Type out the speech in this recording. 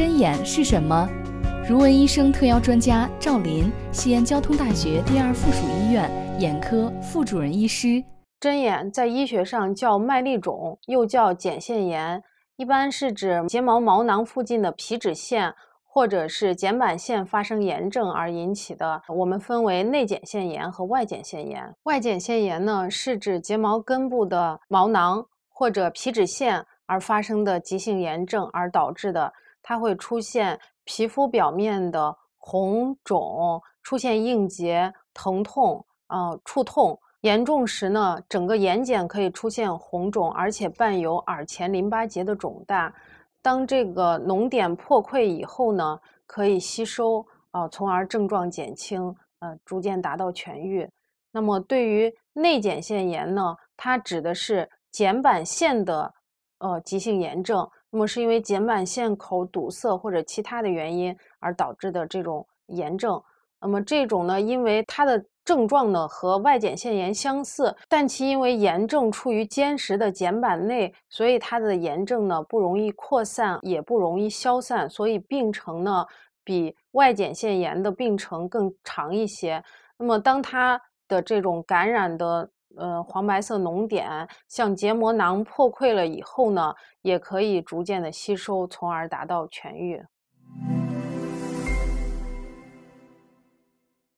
针眼是什么？如闻医生特邀专家赵林，西安交通大学第二附属医院眼科副主任医师。针眼在医学上叫麦粒肿，又叫睑腺炎，一般是指睫毛毛囊附近的皮脂腺或者是睑板腺发生炎症而引起的。我们分为内睑腺炎和外睑腺炎。外睑腺炎呢，是指睫毛根部的毛囊或者皮脂腺而发生的急性炎症而导致的。它会出现皮肤表面的红肿，出现硬结、疼痛，啊，触痛。严重时呢，整个眼睑可以出现红肿，而且伴有耳前淋巴结的肿大。当这个脓点破溃以后呢，可以吸收，啊，从而症状减轻，呃，逐渐达到痊愈。那么，对于内睑腺炎呢，它指的是睑板腺的呃急性炎症。那么是因为睑板腺口堵塞或者其他的原因而导致的这种炎症。那么这种呢，因为它的症状呢和外睑腺炎相似，但其因为炎症处于坚实的睑板内，所以它的炎症呢不容易扩散，也不容易消散，所以病程呢比外睑腺炎的病程更长一些。那么当它的这种感染的。呃，黄白色脓点，像结膜囊破溃了以后呢，也可以逐渐的吸收，从而达到痊愈。